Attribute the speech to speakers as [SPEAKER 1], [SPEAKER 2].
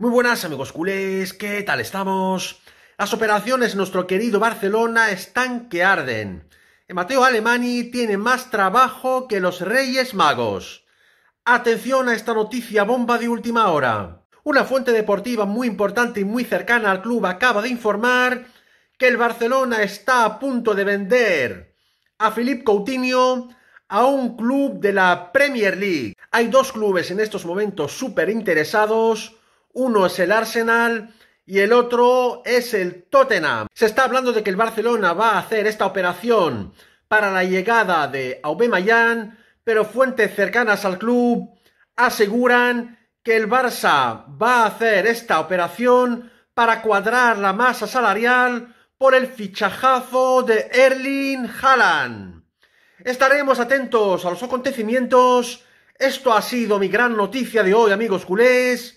[SPEAKER 1] Muy buenas amigos culés, ¿qué tal estamos? Las operaciones en nuestro querido Barcelona están que arden. Mateo Alemani tiene más trabajo que los Reyes Magos. Atención a esta noticia bomba de última hora. Una fuente deportiva muy importante y muy cercana al club acaba de informar que el Barcelona está a punto de vender a Philippe Coutinho a un club de la Premier League. Hay dos clubes en estos momentos súper interesados uno es el Arsenal y el otro es el Tottenham. Se está hablando de que el Barcelona va a hacer esta operación para la llegada de Aubameyang, pero fuentes cercanas al club aseguran que el Barça va a hacer esta operación para cuadrar la masa salarial por el fichajazo de Erling Haaland. Estaremos atentos a los acontecimientos. Esto ha sido mi gran noticia de hoy, amigos culés.